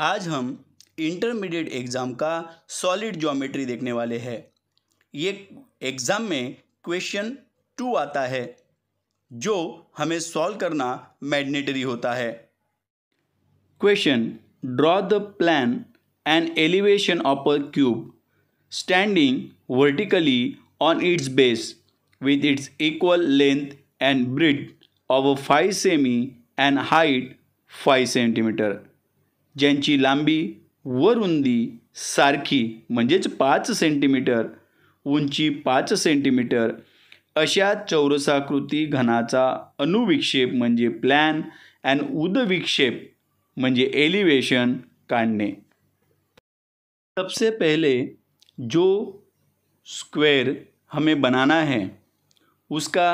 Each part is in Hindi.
आज हम इंटरमीडिएट एग्ज़ाम का सॉलिड ज्योमेट्री देखने वाले हैं ये एग्ज़ाम में क्वेश्चन टू आता है जो हमें सॉल्व करना मैंडेटरी होता है question draw the plan and elevation of a cube standing vertically on its base with its equal length and breadth of five semi and height five centimeter ज्यांची लांबी व रुंदी सारखी मजेच पाच सेंटीमीटर उंची पाच सेंटीमीटर अशा चौरसाकृति घनाचा अनुविक्षेप मजे प्लॅन एंड उदविक्षेप मजे एलिवेशन काढणे सबसे पहले जो स्क्वेर हमें बनाना है उसका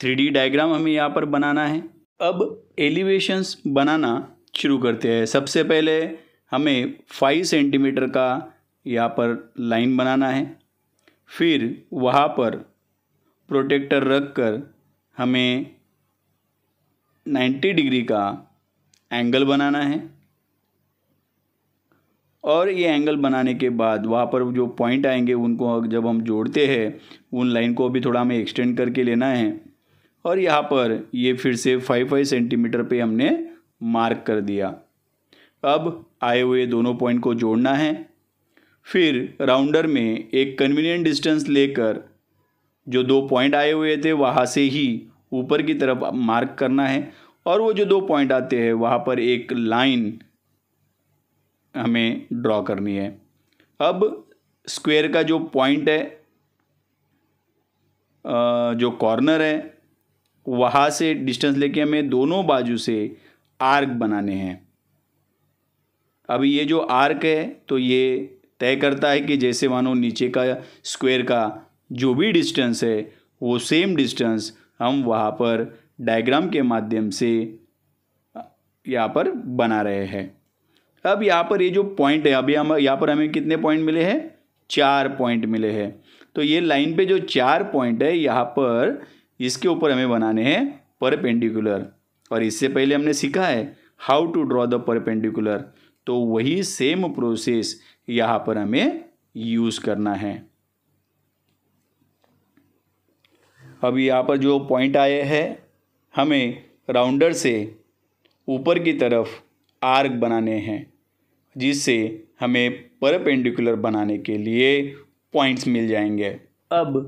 थ्री डी डायग्राम हमें यहाँ पर बनाना है अब एलिवेशंस बनाना शुरू करते हैं सबसे पहले हमें फाइव सेंटीमीटर का यहाँ पर लाइन बनाना है फिर वहाँ पर प्रोटेक्टर रख कर हमें नाइन्टी डिग्री का एंगल बनाना है और ये एंगल बनाने के बाद वहाँ पर जो पॉइंट आएंगे उनको जब हम जोड़ते हैं उन लाइन को भी थोड़ा हमें एक्सटेंड करके लेना है और यहाँ पर ये फिर से फाइव फाइव सेंटीमीटर पे हमने मार्क कर दिया अब आए हुए दोनों पॉइंट को जोड़ना है फिर राउंडर में एक कन्वीनियंट डिस्टेंस लेकर जो दो पॉइंट आए हुए थे वहाँ से ही ऊपर की तरफ मार्क करना है और वो जो दो पॉइंट आते हैं वहाँ पर एक लाइन हमें ड्रॉ करनी है अब स्क्वायर का जो पॉइंट है जो कॉर्नर है वहाँ से डिस्टेंस लेके हमें दोनों बाजू से आर्क बनाने हैं अब ये जो आर्क है तो ये तय करता है कि जैसे मानो नीचे का स्क्वायर का जो भी डिस्टेंस है वो सेम डिस्टेंस हम वहाँ पर डायग्राम के माध्यम से यहाँ पर बना रहे हैं अब यहाँ पर ये जो पॉइंट है अभी हम यहाँ पर हमें कितने पॉइंट मिले हैं चार पॉइंट मिले हैं तो ये लाइन पे जो चार पॉइंट है यहाँ पर इसके ऊपर हमें बनाने हैं परपेंडिकुलर और इससे पहले हमने सीखा है how to draw the perpendicular तो वही सेम प्रोसेस यहाँ पर हमें यूज़ करना है अब यहाँ पर जो पॉइंट आए हैं हमें राउंडर से ऊपर की तरफ आर्क बनाने हैं जिससे हमें परपेंडिकुलर बनाने के लिए पॉइंट्स मिल जाएंगे अब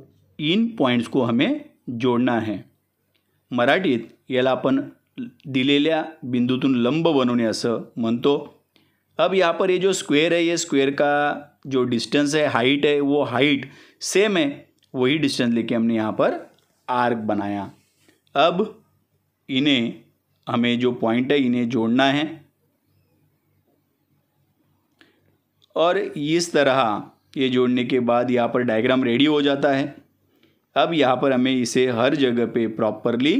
इन पॉइंट्स को हमें जोड़ना है मराठी ये अपन दिल्ली बिंदुत लंब बनवणे मन तो अब यहाँ पर ये जो स्क्वेयर है ये स्क्वेयर का जो डिस्टेंस है हाइट है वो हाइट सेम है वही डिस्टेंस लेके हमने यहाँ पर आर्क बनाया अब इन्हें हमें जो पॉइंट है इन्हें जोड़ना है और इस तरह ये जोड़ने के बाद यहाँ पर डायग्राम रेडी हो जाता है अब यहाँ पर हमें इसे हर जगह पे प्रॉपरली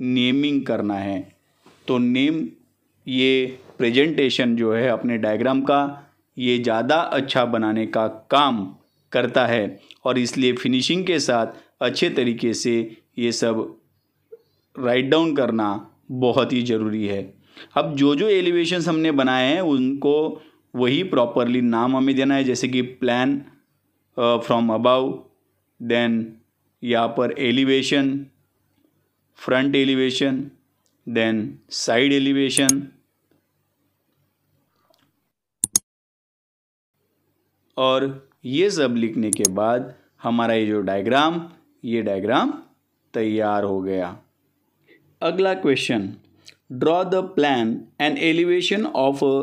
नेमिंग करना है तो नेम ये प्रेजेंटेशन जो है अपने डायग्राम का ये ज़्यादा अच्छा बनाने का काम करता है और इसलिए फिनिशिंग के साथ अच्छे तरीके से ये सब राइट डाउन करना बहुत ही ज़रूरी है अब जो जो एलिवेशन हमने बनाए हैं उनको वही प्रॉपरली नाम हमें देना है जैसे कि प्लान फ्रॉम अबाउ देन यहाँ पर elevation front elevation then side elevation और ये सब लिखने के बाद हमारा ये जो डायग्राम ये डायग्राम तैयार हो गया अगला question draw the plan and elevation of a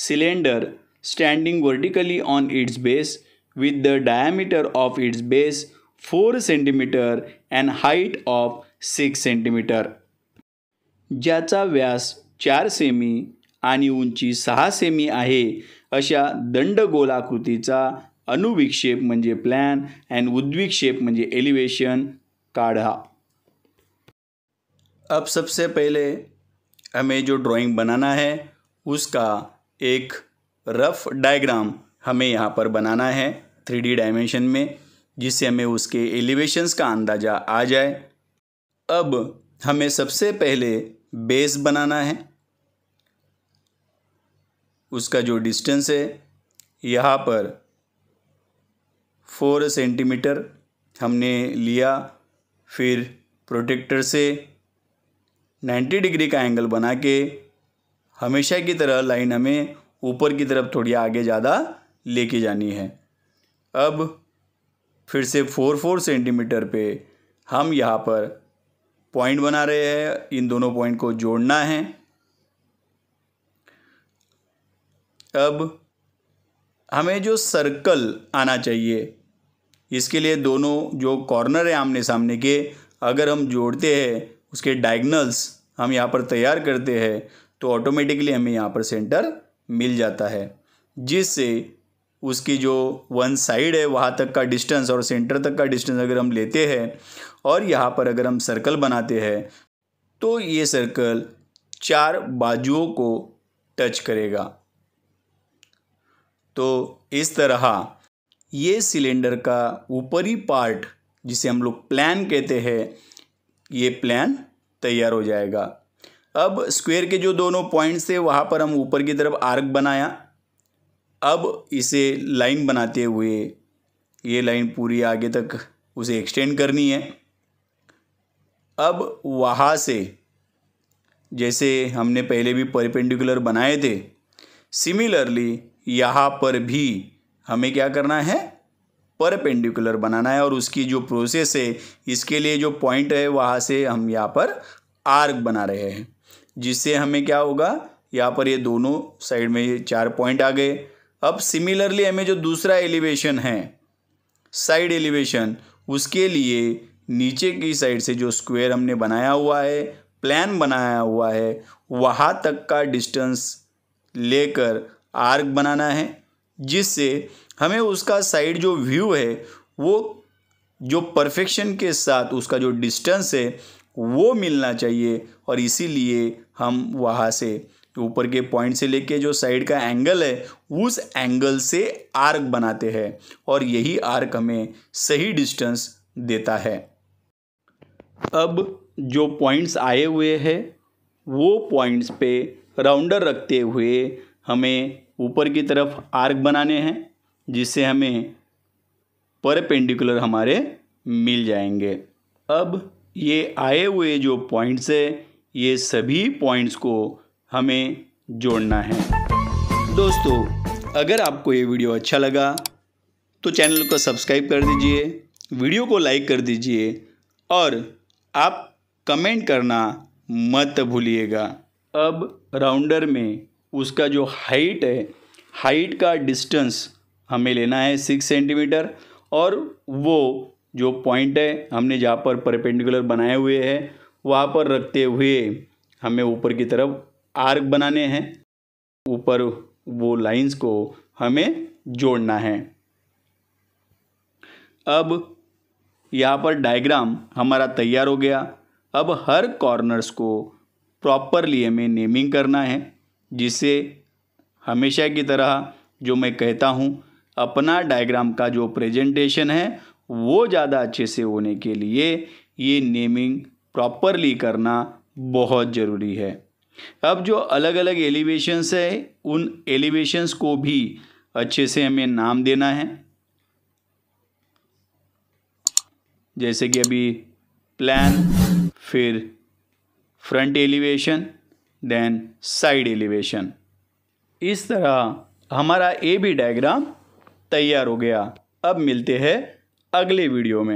cylinder standing vertically on its base with the diameter of its base four centimeter and height of six centimeter ज्याचा व्यास चार सेमी आणि उंची सहा सेमी आहे अशा दंडगोलाकृतीचा अनुविक्षेप म्हणजे प्लॅन अँड उद्विक्षेप म्हणजे एलिवेशन काढ़ा अब सबसे पहले हमें जो ड्राइंग बनाना है उसका एक रफ डायग्राम हमें यहाँ पर बनाना है थ्री डी डायमेंशन में जिससे हमें उसके एलिवेशंस का अंदाज़ा आ जाए अब हमें सबसे पहले बेस बनाना है उसका जो डिस्टेंस है यहाँ पर फोर सेंटीमीटर हमने लिया फिर प्रोटेक्टर से 90 डिग्री का एंगल बना के हमेशा की तरह लाइन हमें ऊपर की तरफ थोड़ी आगे ज़्यादा लेके जानी है अब फिर से फोर फोर सेंटीमीटर पे हम यहाँ पर पॉइंट बना रहे हैं इन दोनों पॉइंट को जोड़ना है अब हमें जो सर्कल आना चाहिए इसके लिए दोनों जो कॉर्नर है आमने सामने के अगर हम जोड़ते हैं उसके डायगनल्स हम यहाँ पर तैयार करते हैं तो ऑटोमेटिकली हमें यहाँ पर सेंटर मिल जाता है जिससे उसकी जो वन साइड है वहाँ तक का डिस्टेंस और सेंटर तक का डिस्टेंस अगर हम लेते हैं और यहाँ पर अगर हम सर्कल बनाते हैं तो ये सर्कल चार बाजुओं को टच करेगा तो इस तरह ये सिलेंडर का ऊपरी पार्ट जिसे हम लोग प्लान कहते हैं ये प्लान तैयार हो जाएगा अब स्क्वायर के जो दोनों पॉइंट्स थे वहाँ पर हम ऊपर की तरफ आर्क बनाया अब इसे लाइन बनाते हुए ये लाइन पूरी आगे तक उसे एक्सटेंड करनी है अब वहाँ से जैसे हमने पहले भी परपेंडिकुलर बनाए थे सिमिलरली यहाँ पर भी हमें क्या करना है परपेंडिकुलर बनाना है और उसकी जो प्रोसेस है इसके लिए जो पॉइंट है वहाँ से हम यहाँ पर आर्क बना रहे हैं जिससे हमें क्या होगा यहाँ पर ये दोनों साइड में ये चार पॉइंट आ गए अब सिमिलरली हमें जो दूसरा एलिवेशन है साइड एलिवेशन उसके लिए नीचे की साइड से जो स्क्वायर हमने बनाया हुआ है प्लान बनाया हुआ है वहाँ तक का डिस्टेंस लेकर आर्क बनाना है जिससे हमें उसका साइड जो व्यू है वो जो परफेक्शन के साथ उसका जो डिस्टेंस है वो मिलना चाहिए और इसीलिए हम वहाँ से ऊपर के पॉइंट से लेके जो साइड का एंगल है उस एंगल से आर्क बनाते हैं और यही आर्क हमें सही डिस्टेंस देता है अब जो पॉइंट्स आए हुए हैं वो पॉइंट्स पे राउंडर रखते हुए हमें ऊपर की तरफ आर्क बनाने हैं जिससे हमें परपेंडिकुलर हमारे मिल जाएंगे अब ये आए हुए जो पॉइंट्स है ये सभी पॉइंट्स को हमें जोड़ना है दोस्तों अगर आपको ये वीडियो अच्छा लगा तो चैनल को सब्सक्राइब कर दीजिए वीडियो को लाइक कर दीजिए और आप कमेंट करना मत भूलिएगा अब राउंडर में उसका जो हाइट है हाइट का डिस्टेंस हमें लेना है सिक्स सेंटीमीटर और वो जो पॉइंट है हमने जहाँ पर परपेंडिकुलर बनाए हुए है वहाँ पर रखते हुए हमें ऊपर की तरफ आर्क बनाने हैं ऊपर वो लाइंस को हमें जोड़ना है अब यहाँ पर डायग्राम हमारा तैयार हो गया अब हर कॉर्नर्स को प्रॉपरली हमें नेमिंग करना है जिससे हमेशा की तरह जो मैं कहता हूँ अपना डायग्राम का जो प्रेजेंटेशन है वो ज़्यादा अच्छे से होने के लिए ये नेमिंग प्रॉपरली करना बहुत ज़रूरी है अब जो अलग अलग एलिवेशंस है उन एलिवेशंस को भी अच्छे से हमें नाम देना है जैसे कि अभी प्लान फिर front elevation then side elevation इस तरह हमारा ए बी डायग्राम तैयार हो गया अब मिलते हैं अगले वीडियो में